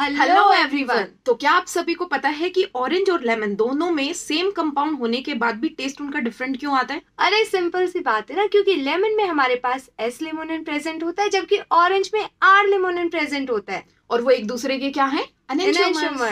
hello everyone तो क्या आप सभी को पता है कि ऑरेंज और लेमन दोनों में सेम कंपाउंड होने के बाद भी टेस्ट उनका डिफरेंट क्यों आता है अरे सिंपल सी बात है ना क्योंकि लेमन में हमारे पास एस लेमोनिन प्रेजेंट होता है जबकि ऑरेंज में आर लेमोनिन प्रेजेंट होता है और वो एक दूसरे के क्या है